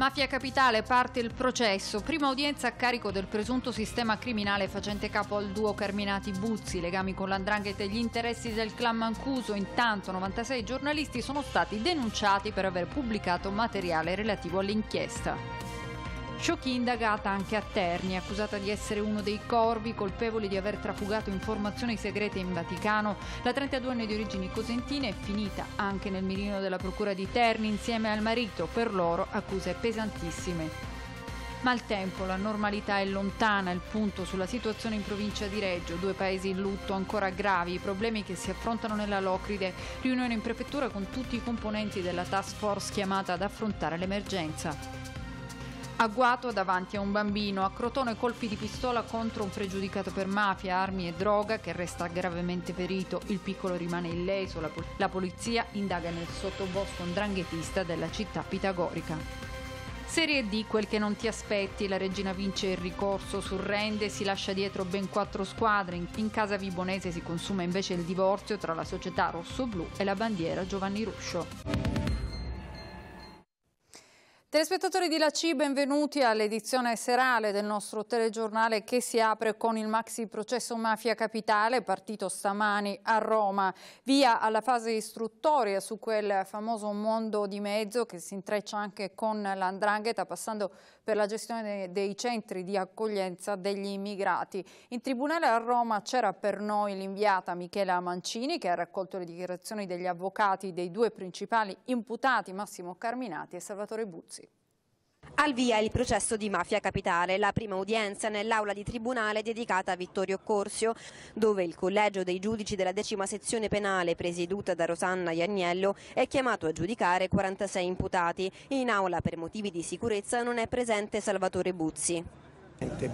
Mafia Capitale parte il processo, prima udienza a carico del presunto sistema criminale facente capo al duo Carminati Buzzi, legami con l'andrangheta e gli interessi del clan Mancuso. Intanto 96 giornalisti sono stati denunciati per aver pubblicato materiale relativo all'inchiesta. Ciò Sciocchi indagata anche a Terni, accusata di essere uno dei corvi colpevoli di aver trafugato informazioni segrete in Vaticano. La 32enne di origini cosentine è finita anche nel mirino della procura di Terni insieme al marito, per loro accuse pesantissime. Ma il tempo, la normalità è lontana, il punto sulla situazione in provincia di Reggio, due paesi in lutto ancora gravi, i problemi che si affrontano nella Locride, riunione in prefettura con tutti i componenti della task force chiamata ad affrontare l'emergenza. Agguato davanti a un bambino, a Crotone colpi di pistola contro un pregiudicato per mafia, armi e droga che resta gravemente ferito, il piccolo rimane illeso, la, pol- la polizia indaga nel sottobosco un dranghetista della città pitagorica. Serie D quel che non ti aspetti, la regina vince il ricorso, surrende, e si lascia dietro ben quattro squadre, in casa vibonese si consuma invece il divorzio tra la società rossoblù e la bandiera Giovanni Ruscio. Telespettatori di La C, benvenuti all'edizione serale del nostro telegiornale che si apre con il maxi processo Mafia Capitale partito stamani a Roma. Via alla fase istruttoria su quel famoso mondo di mezzo che si intreccia anche con l'andrangheta passando per la gestione dei centri di accoglienza degli immigrati. In tribunale a Roma c'era per noi l'inviata Michela Mancini che ha raccolto le dichiarazioni degli avvocati dei due principali imputati Massimo Carminati e Salvatore Buzzi. Al via il processo di mafia capitale, la prima udienza nell'aula di tribunale dedicata a Vittorio Corsio, dove il collegio dei giudici della decima sezione penale presieduta da Rosanna Iagnello è chiamato a giudicare 46 imputati. In aula per motivi di sicurezza non è presente Salvatore Buzzi.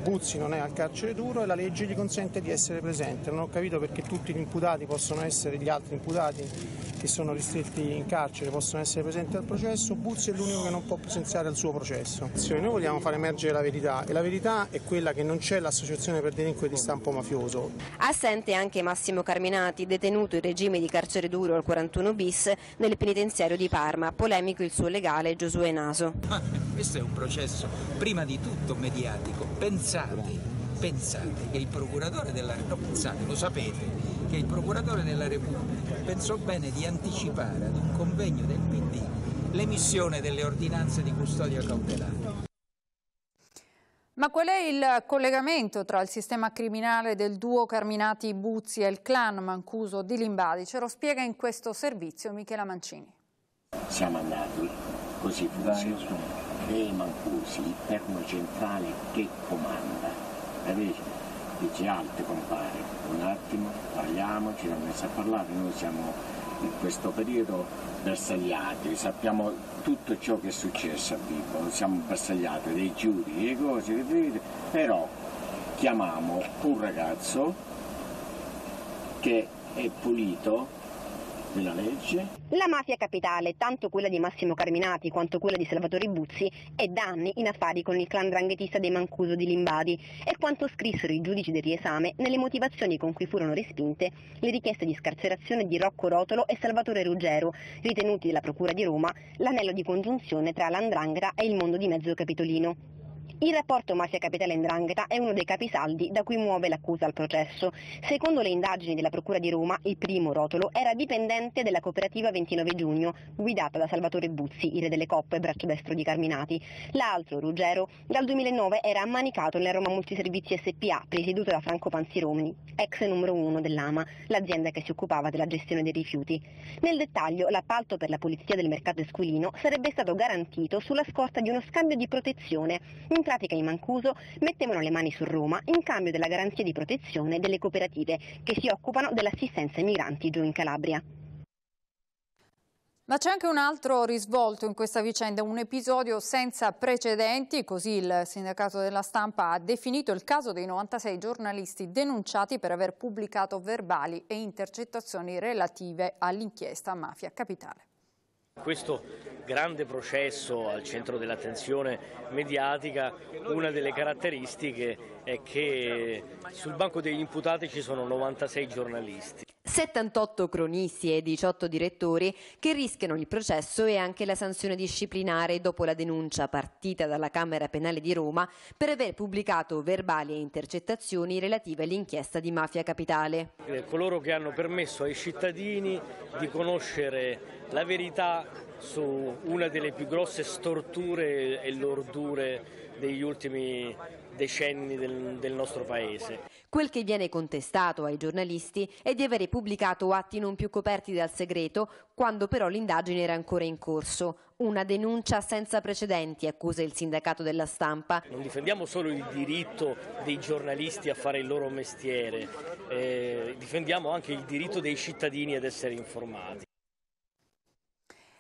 Buzzi non è al carcere duro e la legge gli consente di essere presente. Non ho capito perché tutti gli imputati possono essere, gli altri imputati che sono ristretti in carcere possono essere presenti al processo. Buzzi è l'unico che non può presenziare al suo processo. Sì, noi vogliamo far emergere la verità e la verità è quella che non c'è l'associazione per delinquere di stampo mafioso. Assente anche Massimo Carminati, detenuto in regime di carcere duro al 41 bis nel penitenziario di Parma. Polemico il suo legale Giosuè Naso. Ah, questo è un processo prima di tutto mediatico Pensate, pensate che il procuratore della no, pensate, lo sapete, che il procuratore della Repubblica pensò bene di anticipare ad un convegno del PD l'emissione delle ordinanze di custodia cautelare. Ma qual è il collegamento tra il sistema criminale del duo Carminati Buzzi e il clan Mancuso di Limbadi? Ce lo spiega in questo servizio Michela Mancini. Siamo andati, così funziona dei Mancusi, il l'inferno centrale che comanda. Capite? Dice alte compare, un attimo, parliamoci, non messo a parlare, noi siamo in questo periodo bersagliati, sappiamo tutto ciò che è successo a Vibo, siamo bersagliati dei giuri, delle cose, capite? però chiamiamo un ragazzo che è pulito, della legge. La mafia capitale, tanto quella di Massimo Carminati quanto quella di Salvatore Buzzi, è da anni in affari con il clan dranghetista dei Mancuso di Limbadi e quanto scrissero i giudici del riesame nelle motivazioni con cui furono respinte le richieste di scarcerazione di Rocco Rotolo e Salvatore Ruggero, ritenuti dalla Procura di Roma l'anello di congiunzione tra l'andrangheta e il mondo di mezzo capitolino. Il rapporto mafia capitale indrangheta è uno dei capisaldi da cui muove l'accusa al processo. Secondo le indagini della Procura di Roma, il primo rotolo era dipendente della cooperativa 29 giugno, guidata da Salvatore Buzzi, ire delle coppe e braccio destro di Carminati. L'altro, Ruggero, dal 2009 era ammanicato nella Roma Multiservizi SPA, presieduta da Franco Panziromini, ex numero uno dell'AMA, l'azienda che si occupava della gestione dei rifiuti. Nel dettaglio, l'appalto per la pulizia del mercato esquilino sarebbe stato garantito sulla scorta di uno scambio di protezione in pratica in Mancuso mettevano le mani su Roma in cambio della garanzia di protezione delle cooperative che si occupano dell'assistenza ai migranti giù in Calabria. Ma c'è anche un altro risvolto in questa vicenda, un episodio senza precedenti, così il sindacato della stampa ha definito il caso dei 96 giornalisti denunciati per aver pubblicato verbali e intercettazioni relative all'inchiesta Mafia Capitale. Questo grande processo al centro dell'attenzione mediatica, una delle caratteristiche è che sul banco degli imputati ci sono 96 giornalisti. 78 cronisti e 18 direttori che rischiano il processo e anche la sanzione disciplinare dopo la denuncia partita dalla Camera Penale di Roma per aver pubblicato verbali e intercettazioni relative all'inchiesta di Mafia Capitale. Eh, coloro che hanno permesso ai cittadini di conoscere la verità su una delle più grosse storture e lordure degli ultimi decenni del, del nostro paese. Quel che viene contestato ai giornalisti è di avere pubblicato atti non più coperti dal segreto quando però l'indagine era ancora in corso. Una denuncia senza precedenti, accusa il sindacato della stampa. Non difendiamo solo il diritto dei giornalisti a fare il loro mestiere, eh, difendiamo anche il diritto dei cittadini ad essere informati.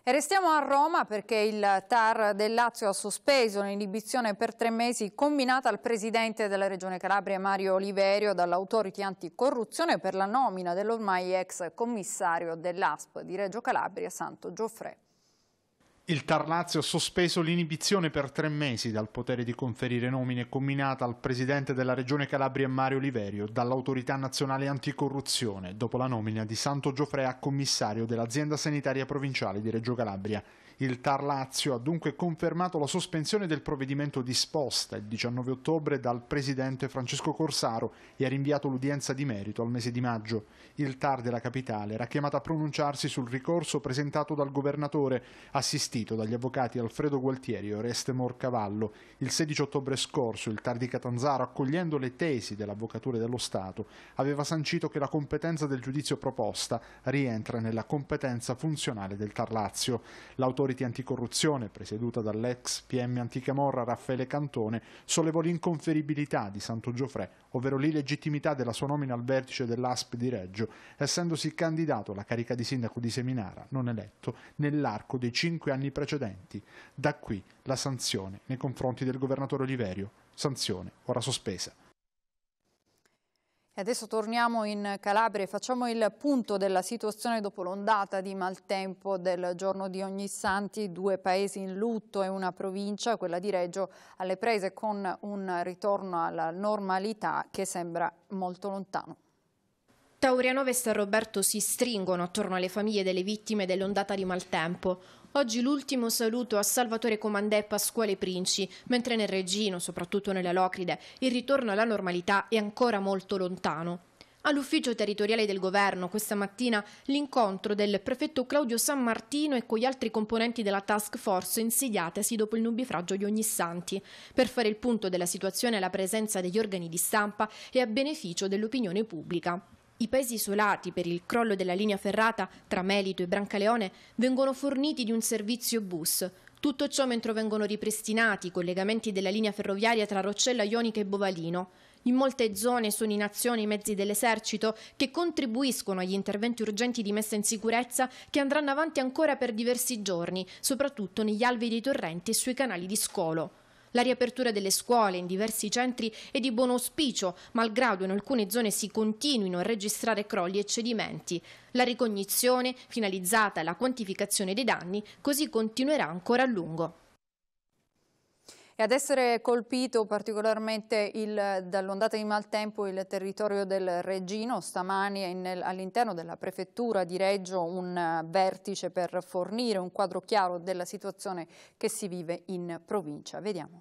E restiamo a Roma perché il TAR del Lazio ha sospeso l'inibizione per tre mesi combinata al presidente della Regione Calabria Mario Oliverio dall'autority anticorruzione per la nomina dell'ormai ex commissario dell'ASP di Reggio Calabria Santo Gioffre. Il Tarnazio ha sospeso l'inibizione per tre mesi dal potere di conferire nomine combinata al presidente della regione Calabria Mario Oliverio dall'autorità nazionale anticorruzione dopo la nomina di Santo a commissario dell'azienda sanitaria provinciale di Reggio Calabria. Il Tar Lazio ha dunque confermato la sospensione del provvedimento disposta il 19 ottobre dal presidente Francesco Corsaro e ha rinviato l'udienza di merito al mese di maggio. Il Tar della capitale era chiamato a pronunciarsi sul ricorso presentato dal governatore, assistito dagli avvocati Alfredo Gualtieri e Oreste Morcavallo. Il 16 ottobre scorso il Tar di Catanzaro, accogliendo le tesi dell'avvocatura dello Stato, aveva sancito che la competenza del giudizio proposta rientra nella competenza funzionale del Tar Lazio. L'autorità Authority Anticorruzione, presieduta dall'ex PM anticamorra Raffaele Cantone, sollevò l'inconferibilità di Santo Giuffre, ovvero l'illegittimità della sua nomina al vertice dell'ASP di Reggio, essendosi candidato alla carica di sindaco di Seminara, non eletto, nell'arco dei cinque anni precedenti. Da qui la sanzione nei confronti del governatore Oliverio, sanzione ora sospesa. E adesso torniamo in Calabria e facciamo il punto della situazione dopo l'ondata di maltempo del giorno di Ogni Santi, due paesi in lutto e una provincia, quella di Reggio, alle prese con un ritorno alla normalità che sembra molto lontano. Taurianova e San Roberto si stringono attorno alle famiglie delle vittime dell'ondata di maltempo. Oggi l'ultimo saluto a Salvatore Comandè e Pasquale Princi, mentre nel Regino, soprattutto nella Locride, il ritorno alla normalità è ancora molto lontano. All'ufficio territoriale del governo questa mattina l'incontro del prefetto Claudio San Martino e con gli altri componenti della task force insediatesi dopo il nubifragio di Ognissanti per fare il punto della situazione alla presenza degli organi di stampa e a beneficio dell'opinione pubblica. I paesi isolati per il crollo della linea ferrata tra Melito e Brancaleone vengono forniti di un servizio bus. Tutto ciò mentre vengono ripristinati i collegamenti della linea ferroviaria tra Roccella Ionica e Bovalino. In molte zone sono in azione i mezzi dell'esercito che contribuiscono agli interventi urgenti di messa in sicurezza che andranno avanti ancora per diversi giorni, soprattutto negli alvei dei torrenti e sui canali di scolo. La riapertura delle scuole in diversi centri è di buon auspicio, malgrado in alcune zone si continuino a registrare crolli e cedimenti. La ricognizione, finalizzata alla quantificazione dei danni, così continuerà ancora a lungo. E ad essere colpito particolarmente dall'ondata di maltempo il territorio del Reggino, stamani all'interno della prefettura di Reggio un eh, vertice per fornire un quadro chiaro della situazione che si vive in provincia. Vediamo.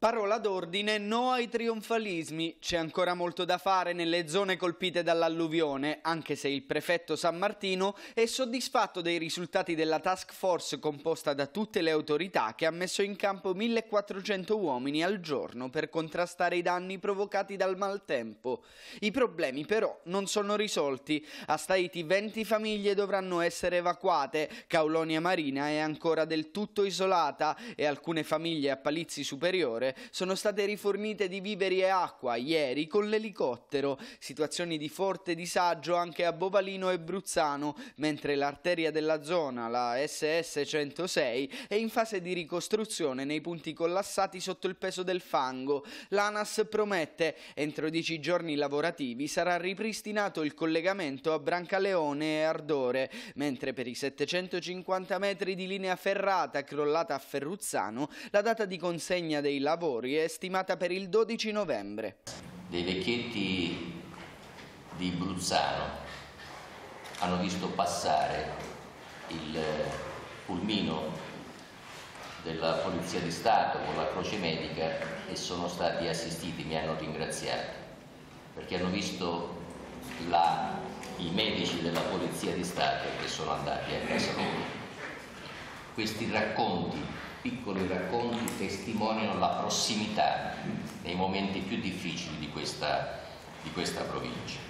Parola d'ordine, no ai trionfalismi. C'è ancora molto da fare nelle zone colpite dall'alluvione, anche se il prefetto San Martino è soddisfatto dei risultati della task force composta da tutte le autorità che ha messo in campo 1400 uomini al giorno per contrastare i danni provocati dal maltempo. I problemi però non sono risolti. A Staiti 20 famiglie dovranno essere evacuate, Caulonia Marina è ancora del tutto isolata e alcune famiglie a Palizzi Superiore ore. Sono state rifornite di viveri e acqua ieri con l'elicottero. Situazioni di forte disagio anche a Bovalino e Bruzzano, mentre l'arteria della zona, la SS 106, è in fase di ricostruzione nei punti collassati sotto il peso del fango. L'ANAS promette entro dieci giorni lavorativi sarà ripristinato il collegamento a Brancaleone e Ardore, mentre per i 750 metri di linea ferrata crollata a Ferruzzano la data di consegna dei lavori lavori è stimata per il 12 novembre. Dei vecchietti di Bruzzano hanno visto passare il pulmino della Polizia di Stato con la Croce Medica e sono stati assistiti, mi hanno ringraziato perché hanno visto la, i medici della Polizia di Stato che sono andati a casa loro. Questi racconti piccoli racconti testimoniano la prossimità nei momenti più difficili di questa, di questa provincia.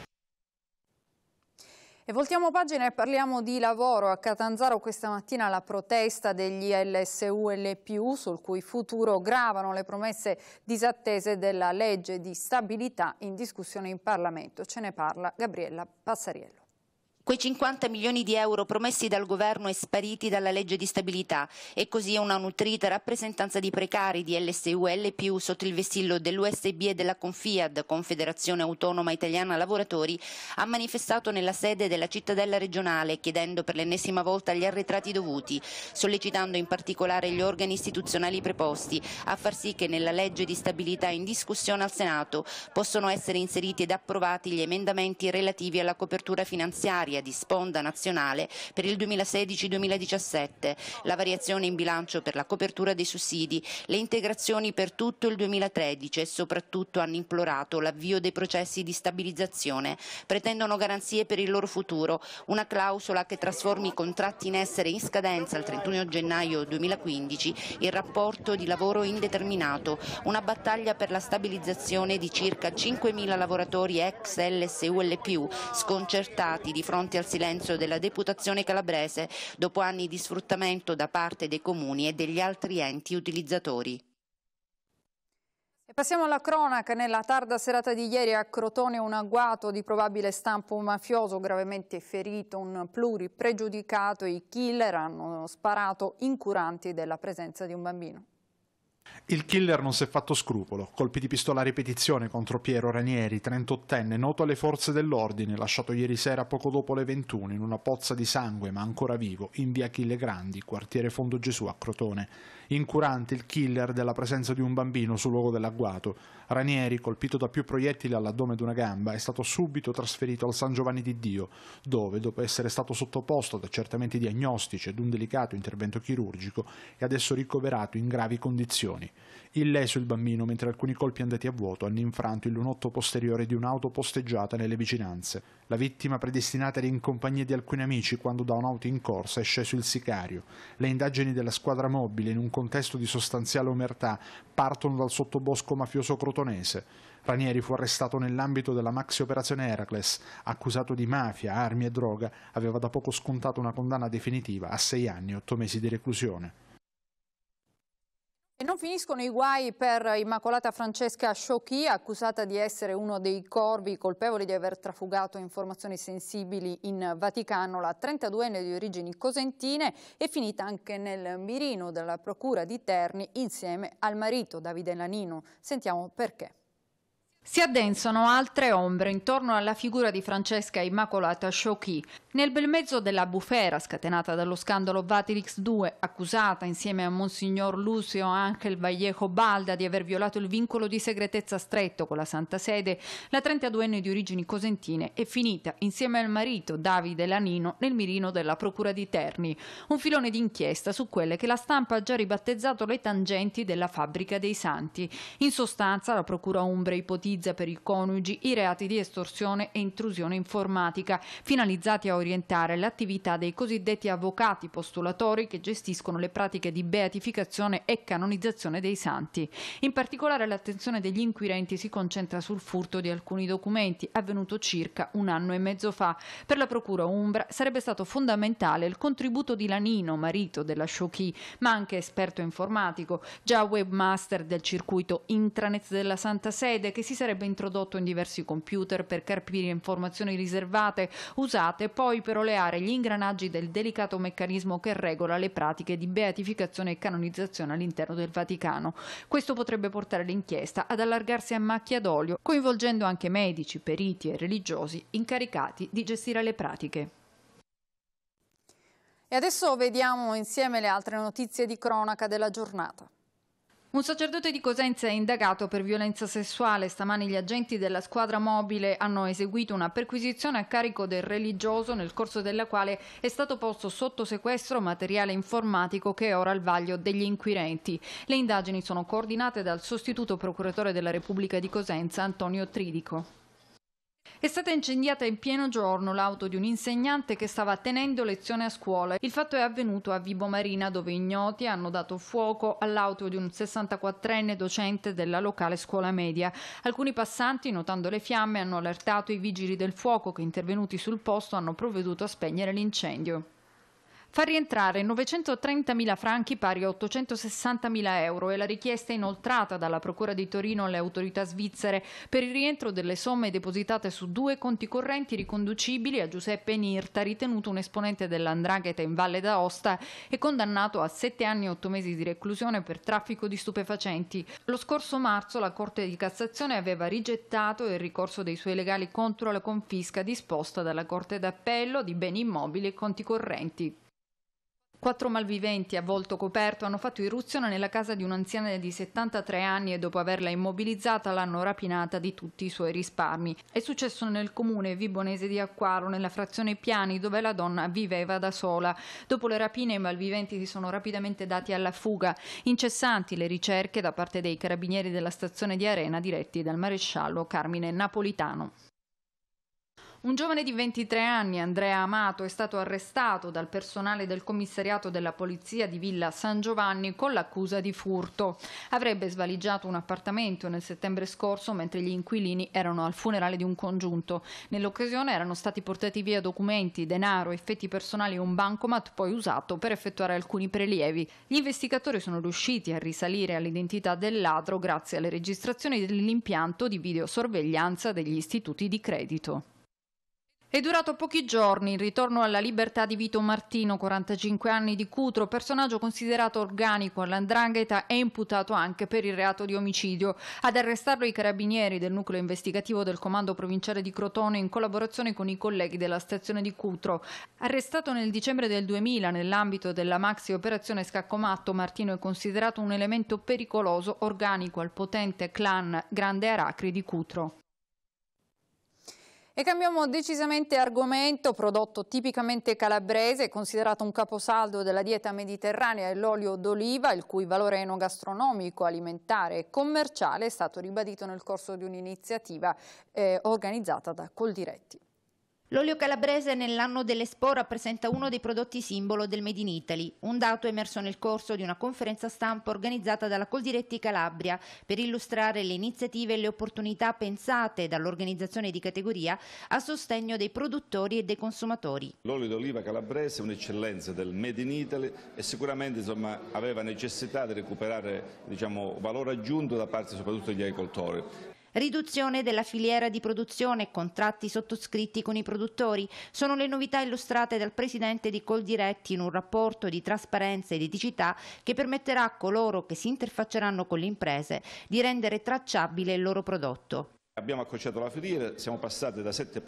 E voltiamo pagina e parliamo di lavoro. A Catanzaro questa mattina la protesta degli LSU e LPU sul cui futuro gravano le promesse disattese della legge di stabilità in discussione in Parlamento. Ce ne parla Gabriella Passariello. Quei 50 milioni di euro promessi dal governo e spariti dalla legge di stabilità e così una nutrita rappresentanza di precari di LSU e LPU sotto il vestillo dell'USB e della Confiad, Confederazione Autonoma Italiana Lavoratori, ha manifestato nella sede della cittadella regionale chiedendo per l'ennesima volta gli arretrati dovuti, sollecitando in particolare gli organi istituzionali preposti a far sì che nella legge di stabilità in discussione al Senato possono essere inseriti ed approvati gli emendamenti relativi alla copertura finanziaria unitaria di sponda nazionale per il 2016-2017, la variazione in bilancio per la copertura dei sussidi, le integrazioni per tutto il 2013 e soprattutto hanno implorato l'avvio dei processi di stabilizzazione, pretendono garanzie per il loro futuro, una clausola che trasformi i contratti in essere in scadenza il 31 gennaio 2015, il rapporto di lavoro indeterminato, una battaglia per la stabilizzazione di circa 5.000 lavoratori ex LSULPU sconcertati di fronte fronte al silenzio della deputazione calabrese dopo anni di sfruttamento da parte dei comuni e degli altri enti utilizzatori. E passiamo alla cronaca. Nella tarda serata di ieri a Crotone un agguato di probabile stampo mafioso gravemente ferito, un pluripregiudicato e i killer hanno sparato incuranti della presenza di un bambino. Il killer non si è fatto scrupolo, colpi di pistola a ripetizione contro Piero Ranieri, 38enne, noto alle forze dell'ordine, lasciato ieri sera poco dopo le 21 in una pozza di sangue, ma ancora vivo, in via Achille Grandi, quartiere Fondo Gesù a Crotone incurante il killer della presenza di un bambino sul luogo dell'agguato. Ranieri, colpito da più proiettili all'addome di una gamba, è stato subito trasferito al San Giovanni di Dio, dove, dopo essere stato sottoposto ad accertamenti diagnostici ed un delicato intervento chirurgico, è adesso ricoverato in gravi condizioni. Il il bambino, mentre alcuni colpi andati a vuoto hanno infranto il lunotto posteriore di un'auto posteggiata nelle vicinanze. La vittima predestinata era in compagnia di alcuni amici quando da un'auto in corsa è sceso il sicario. Le indagini della squadra mobile, in un contesto di sostanziale omertà, partono dal sottobosco mafioso crotonese. Ranieri fu arrestato nell'ambito della maxi operazione Heracles, accusato di mafia, armi e droga, aveva da poco scontato una condanna definitiva a sei anni e otto mesi di reclusione. E non finiscono i guai per Immacolata Francesca Sciocchi, accusata di essere uno dei corvi colpevoli di aver trafugato informazioni sensibili in Vaticano. La 32enne di origini cosentine è finita anche nel mirino della Procura di Terni insieme al marito Davide Lanino. Sentiamo perché. Si addensano altre ombre intorno alla figura di Francesca Immacolata Sciocchi. Nel bel mezzo della bufera scatenata dallo scandalo Vatilix 2, accusata insieme a Monsignor Lucio Angel Vallejo Balda di aver violato il vincolo di segretezza stretto con la Santa Sede, la 32enne di origini cosentine è finita insieme al marito Davide Lanino nel mirino della Procura di Terni, un filone d'inchiesta su quelle che la stampa ha già ribattezzato le tangenti della fabbrica dei santi. In sostanza la Procura Umbra ipotizza utilizza per i coniugi i reati di estorsione e intrusione informatica, finalizzati a orientare l'attività dei cosiddetti avvocati postulatori che gestiscono le pratiche di beatificazione e canonizzazione dei santi. In particolare l'attenzione degli inquirenti si concentra sul furto di alcuni documenti, avvenuto circa un anno e mezzo fa. Per la Procura Umbra sarebbe stato fondamentale il contributo di Lanino, marito della Sciocchi, ma anche esperto informatico, già webmaster del circuito intranet della Santa Sede, che si sarebbe andrebbe introdotto in diversi computer per carpire informazioni riservate, usate poi per oleare gli ingranaggi del delicato meccanismo che regola le pratiche di beatificazione e canonizzazione all'interno del Vaticano. Questo potrebbe portare l'inchiesta ad allargarsi a macchia d'olio, coinvolgendo anche medici, periti e religiosi incaricati di gestire le pratiche. E adesso vediamo insieme le altre notizie di cronaca della giornata. Un sacerdote di Cosenza è indagato per violenza sessuale. Stamani gli agenti della squadra mobile hanno eseguito una perquisizione a carico del religioso nel corso della quale è stato posto sotto sequestro materiale informatico che è ora al vaglio degli inquirenti. Le indagini sono coordinate dal sostituto procuratore della Repubblica di Cosenza Antonio Tridico. È stata incendiata in pieno giorno l'auto di un insegnante che stava tenendo lezione a scuola. Il fatto è avvenuto a Vibo Marina dove ignoti hanno dato fuoco all'auto di un 64enne docente della locale scuola media. Alcuni passanti, notando le fiamme, hanno allertato i vigili del fuoco che intervenuti sul posto hanno provveduto a spegnere l'incendio fa rientrare 930.000 franchi pari a 860.000 euro e la richiesta inoltrata dalla Procura di Torino alle autorità svizzere per il rientro delle somme depositate su due conti correnti riconducibili a Giuseppe Nirta, ritenuto un esponente dell'Andrangheta in Valle d'Aosta e condannato a 7 anni e 8 mesi di reclusione per traffico di stupefacenti. Lo scorso marzo la Corte di Cassazione aveva rigettato il ricorso dei suoi legali contro la confisca disposta dalla Corte d'Appello di beni immobili e conti correnti. Quattro malviventi a volto coperto hanno fatto irruzione nella casa di un'anziana di 73 anni e dopo averla immobilizzata l'hanno rapinata di tutti i suoi risparmi. È successo nel comune vibonese di Acquaro, nella frazione Piani, dove la donna viveva da sola. Dopo le rapine i malviventi si sono rapidamente dati alla fuga. Incessanti le ricerche da parte dei carabinieri della stazione di Arena diretti dal maresciallo Carmine Napolitano. Un giovane di 23 anni, Andrea Amato, è stato arrestato dal personale del commissariato della polizia di Villa San Giovanni con l'accusa di furto. Avrebbe svaligiato un appartamento nel settembre scorso mentre gli inquilini erano al funerale di un congiunto. Nell'occasione erano stati portati via documenti, denaro, effetti personali e un bancomat poi usato per effettuare alcuni prelievi. Gli investigatori sono riusciti a risalire all'identità del ladro grazie alle registrazioni dell'impianto di videosorveglianza degli istituti di credito. È durato pochi giorni il ritorno alla libertà di Vito Martino, 45 anni di Cutro, personaggio considerato organico all'andrangheta e imputato anche per il reato di omicidio. Ad arrestarlo i carabinieri del nucleo investigativo del comando provinciale di Crotone in collaborazione con i colleghi della stazione di Cutro. Arrestato nel dicembre del 2000 nell'ambito della maxi operazione Scaccomatto, Martino è considerato un elemento pericoloso organico al potente clan Grande Aracri di Cutro. E cambiamo decisamente argomento, prodotto tipicamente calabrese, considerato un caposaldo della dieta mediterranea è l'olio d'oliva, il cui valore enogastronomico, alimentare e commerciale è stato ribadito nel corso di un'iniziativa eh, organizzata da Coldiretti. L'olio calabrese nell'anno dell'Expo rappresenta uno dei prodotti simbolo del Made in Italy, un dato emerso nel corso di una conferenza stampa organizzata dalla Coldiretti Calabria per illustrare le iniziative e le opportunità pensate dall'organizzazione di categoria a sostegno dei produttori e dei consumatori. L'olio d'oliva calabrese è un'eccellenza del Made in Italy e sicuramente insomma, aveva necessità di recuperare diciamo, valore aggiunto da parte soprattutto degli agricoltori. Riduzione della filiera di produzione, e contratti sottoscritti con i produttori, sono le novità illustrate dal presidente di Coldiretti in un rapporto di trasparenza ed eticità che permetterà a coloro che si interfacceranno con le imprese di rendere tracciabile il loro prodotto. Abbiamo accorciato la filiera, siamo passati da sette,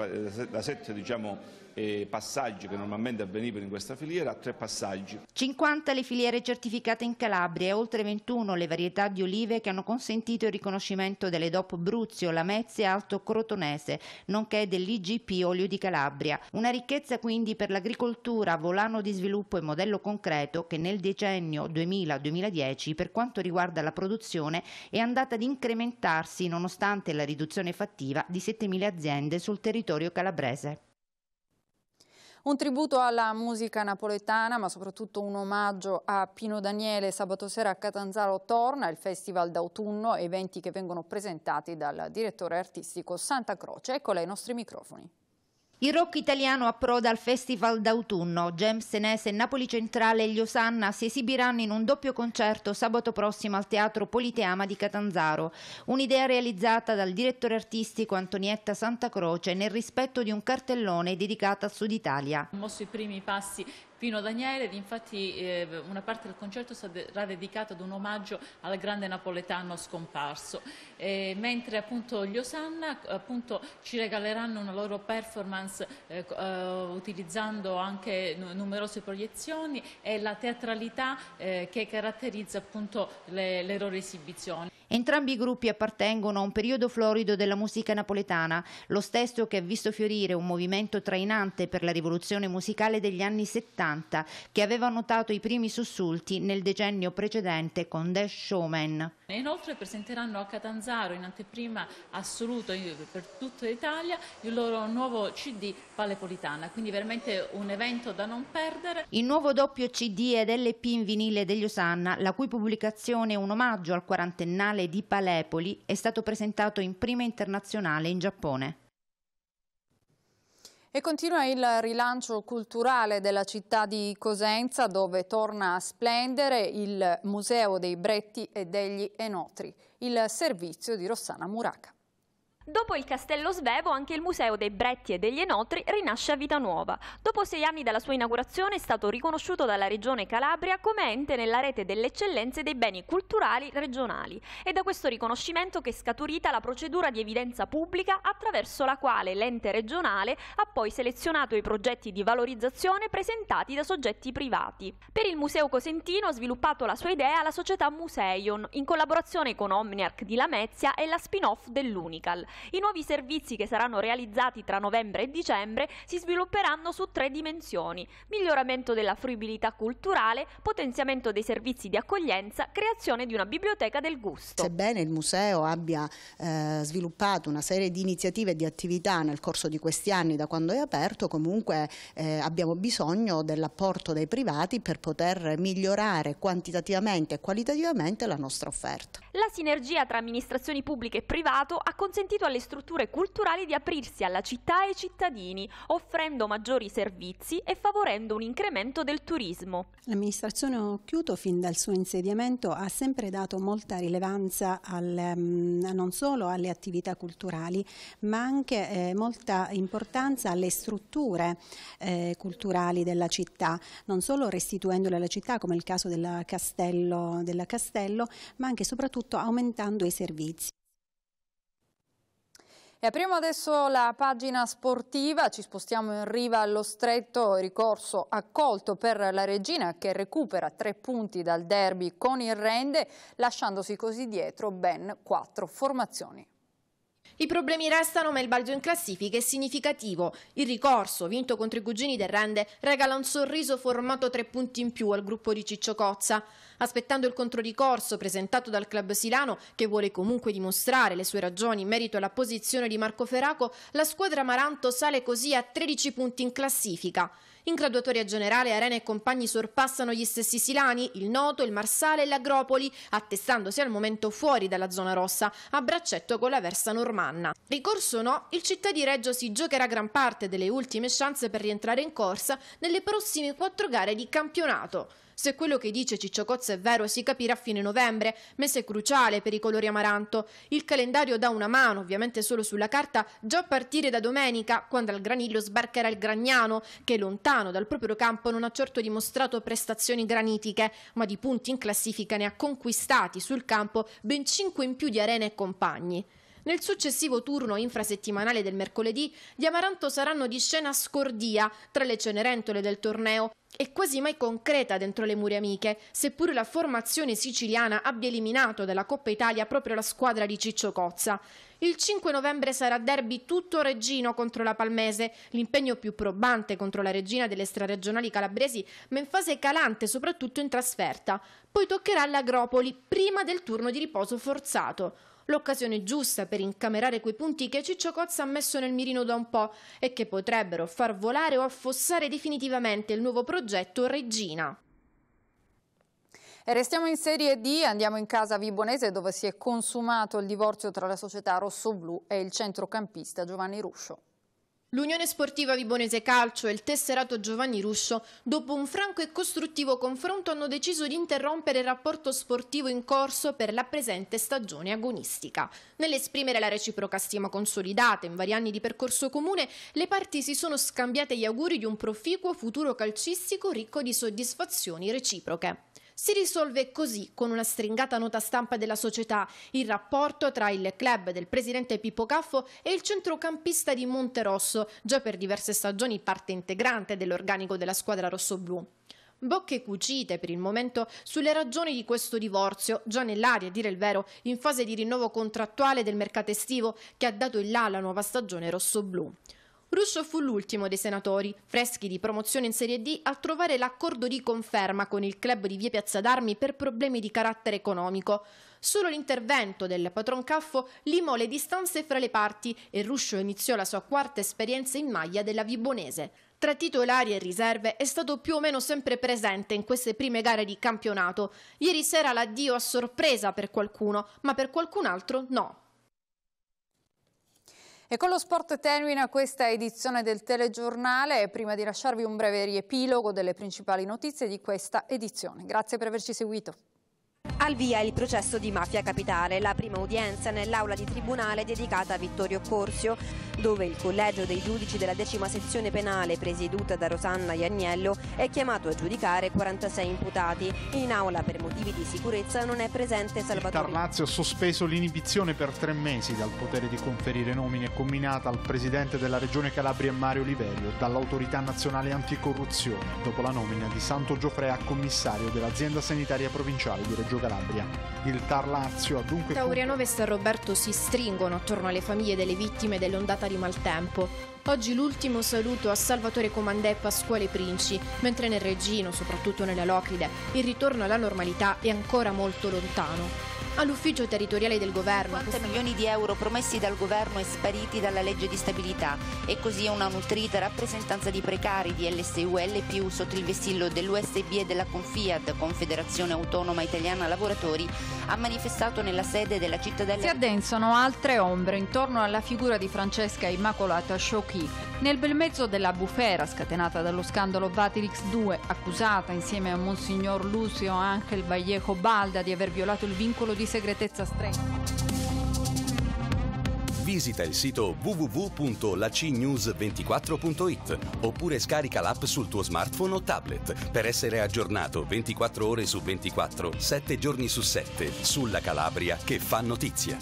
da sette diciamo, eh, passaggi che normalmente avvenivano in questa filiera tre passaggi. 50 le filiere certificate in Calabria e oltre 21 le varietà di olive che hanno consentito il riconoscimento delle DOP Bruzio, Lamezia e Alto Crotonese, nonché dell'IGP Olio di Calabria. Una ricchezza quindi per l'agricoltura, volano di sviluppo e modello concreto che nel decennio 2000-2010 per quanto riguarda la produzione è andata ad incrementarsi nonostante la riduzione fattiva di 7.000 aziende sul territorio calabrese. Un tributo alla musica napoletana, ma soprattutto un omaggio a Pino Daniele. Sabato sera a Catanzaro torna il Festival d'autunno, eventi che vengono presentati dal direttore artistico Santa Croce. Eccola ai nostri microfoni. Il rock italiano approda al Festival d'autunno. Gem Senese, Napoli Centrale e gli Osanna si esibiranno in un doppio concerto sabato prossimo al Teatro Politeama di Catanzaro. Un'idea realizzata dal direttore artistico Antonietta Santa Croce nel rispetto di un cartellone dedicato al Sud Italia. Ho mosso i primi passi Pino Daniele, infatti eh, una parte del concerto sarà dedicata ad un omaggio al grande napoletano scomparso, eh, mentre appunto gli Osanna appunto, ci regaleranno una loro performance eh, eh utilizzando anche numerose proiezioni e la teatralità eh, che caratterizza appunto le, le loro esibizioni. Entrambi i gruppi appartengono a un periodo florido della musica napoletana, lo stesso che ha visto fiorire un movimento trainante per la rivoluzione musicale degli anni 70, che aveva notato i primi sussulti nel decennio precedente con The Showman. Inoltre presenteranno a Catanzaro in anteprima assoluto eh, per tutta Italia, il loro nuovo CD Palepolitana, quindi veramente un evento da non perdere. Il nuovo doppio CD ed LP in vinile degli Osanna, la cui pubblicazione è un omaggio al quarantennale Biennale di Palepoli è stato presentato in prima internazionale in Giappone. E continua il rilancio culturale della città di Cosenza dove torna a splendere il Museo dei Bretti e degli Enotri, il servizio di Rossana Muraca. Dopo il Castello Svevo, anche il Museo dei Bretti e degli Enotri rinasce a vita nuova. Dopo sei anni dalla sua inaugurazione è stato riconosciuto dalla Regione Calabria come ente nella rete delle eccellenze dei beni culturali regionali. È da questo riconoscimento che è scaturita la procedura di evidenza pubblica attraverso la quale l'ente regionale ha poi selezionato i progetti di valorizzazione presentati da soggetti privati. Per il Museo Cosentino ha sviluppato la sua idea la società Museion, in collaborazione con Omniarch di Lamezia e la spin-off dell'Unical. I nuovi servizi che saranno realizzati tra novembre e dicembre si svilupperanno su tre dimensioni, miglioramento della fruibilità culturale, potenziamento dei servizi di accoglienza, creazione di una biblioteca del gusto. Sebbene il museo abbia eh, sviluppato una serie di iniziative e di attività nel corso di questi anni da quando è aperto, comunque eh, abbiamo bisogno dell'apporto dei privati per poter migliorare quantitativamente e qualitativamente la nostra offerta. La sinergia tra amministrazioni pubbliche e privato ha consentito consentito alle strutture culturali di aprirsi alla città e ai cittadini, offrendo maggiori servizi e favorendo un incremento del turismo. L'amministrazione Occhiuto fin dal suo insediamento ha sempre dato molta rilevanza al, mm, non solo alle attività culturali, ma anche eh, molta importanza alle strutture eh, culturali della città, non solo restituendole alla città come il caso del castello, della Castello, ma anche e soprattutto aumentando i servizi. E apriamo adesso la pagina sportiva, ci spostiamo in riva allo stretto, ricorso accolto per la Regina che recupera tre punti dal derby con il Rende, lasciandosi così dietro ben quattro formazioni. I problemi restano ma il balzo in classifica è significativo. Il ricorso, vinto contro i cugini del Rende, regala un sorriso formato tre punti in più al gruppo di Ciccio Cozza aspettando il controricorso presentato dal club Silano che vuole comunque dimostrare le sue ragioni in merito alla posizione di Marco Ferraco, la squadra Maranto sale così a 13 punti in classifica. In graduatoria generale Arena e compagni sorpassano gli stessi Silani, il Noto, il Marsale e l'Agropoli, attestandosi al momento fuori dalla zona rossa, a braccetto con la Versa Normanna. Ricorso o no, il città di Reggio si giocherà gran parte delle ultime chance per rientrare in corsa nelle prossime quattro gare di campionato. Se quello che dice Ciccio Cozza è vero si capirà a fine novembre, mese cruciale per i colori amaranto. Il calendario dà una mano, ovviamente solo sulla carta, già a partire da domenica, quando al granillo sbarcherà il Gragnano, che lontano dal proprio campo non ha certo dimostrato prestazioni granitiche, ma di punti in classifica ne ha conquistati sul campo ben 5 in più di Arena e compagni. Nel successivo turno infrasettimanale del mercoledì, gli Amaranto saranno di scena scordia tra le cenerentole del torneo e quasi mai concreta dentro le mura amiche, seppur la formazione siciliana abbia eliminato dalla Coppa Italia proprio la squadra di Ciccio Cozza. Il 5 novembre sarà derby tutto reggino contro la Palmese, l'impegno più probante contro la regina delle straregionali calabresi, ma in fase calante soprattutto in trasferta. Poi toccherà l'Agropoli prima del turno di riposo forzato l'occasione giusta per incamerare quei punti che Ciccio Cozza ha messo nel mirino da un po' e che potrebbero far volare o affossare definitivamente il nuovo progetto Regina. E restiamo in Serie D, andiamo in casa Vibonese dove si è consumato il divorzio tra la società rossoblù e il centrocampista Giovanni Ruscio. L'Unione Sportiva Vibonese Calcio e il tesserato Giovanni Ruscio, dopo un franco e costruttivo confronto, hanno deciso di interrompere il rapporto sportivo in corso per la presente stagione agonistica. Nell'esprimere la reciproca stima consolidata in vari anni di percorso comune, le parti si sono scambiate gli auguri di un proficuo futuro calcistico ricco di soddisfazioni reciproche. Si risolve così, con una stringata nota stampa della società, il rapporto tra il club del presidente Pippo Caffo e il centrocampista di Monterosso, già per diverse stagioni parte integrante dell'organico della squadra rossoblù. Bocche cucite per il momento sulle ragioni di questo divorzio, già nell'aria, a dire il vero, in fase di rinnovo contrattuale del mercato estivo che ha dato il là alla nuova stagione rossoblù. Russo fu l'ultimo dei senatori, freschi di promozione in Serie D, a trovare l'accordo di conferma con il club di Via Piazza d'Armi per problemi di carattere economico. Solo l'intervento del patron Caffo limò le distanze fra le parti e Ruscio iniziò la sua quarta esperienza in maglia della Vibonese. Tra titolari e riserve è stato più o meno sempre presente in queste prime gare di campionato. Ieri sera l'addio a sorpresa per qualcuno, ma per qualcun altro no. E con lo sport termina questa edizione del telegiornale. Prima di lasciarvi un breve riepilogo delle principali notizie di questa edizione. Grazie per averci seguito. Al via il processo di Mafia Capitale, la prima udienza nell'aula di tribunale dedicata a Vittorio Corsio, dove il collegio dei giudici della decima sezione penale presieduta da Rosanna Iagnello è chiamato a giudicare 46 imputati. In aula per motivi di sicurezza non è presente Salvatore. Il Tarnazio ha sospeso l'inibizione per tre mesi dal potere di conferire nomine combinata al presidente della regione Calabria Mario Liverio dall'autorità nazionale anticorruzione dopo la nomina di Santo Giofre a commissario dell'azienda sanitaria provinciale di Reggio Calabria. Il Tar Lazio ha dunque... Taurianove e San Roberto si stringono attorno alle famiglie delle vittime dell'ondata di maltempo. Oggi l'ultimo saluto a Salvatore Comandè e Pasquale Princi, mentre nel Regino, soprattutto nella Locride, il ritorno alla normalità è ancora molto lontano all'ufficio territoriale del governo. 50 milioni di euro promessi dal governo e spariti dalla legge di stabilità e così una nutrita rappresentanza di precari di LSU LPU sotto il vestillo dell'USB e della Confiat, Confederazione Autonoma Italiana Lavoratori, ha manifestato nella sede della cittadella. Si addensano altre ombre intorno alla figura di Francesca Immacolata Sciocchi. Nel bel mezzo della bufera scatenata dallo scandalo Vatilix 2, accusata insieme a Monsignor Lucio Angel Vallejo Balda di aver violato il vincolo di di segretezza stretta. Visita il sito www.lacnews24.it oppure scarica l'app sul tuo smartphone o tablet per essere aggiornato 24 ore su 24, 7 giorni su 7 sulla Calabria che fa notizia.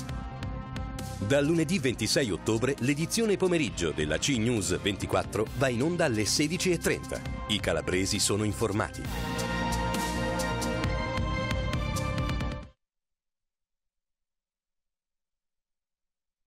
Dal lunedì 26 ottobre l'edizione pomeriggio della C News 24 va in onda alle 16.30. I calabresi sono informati.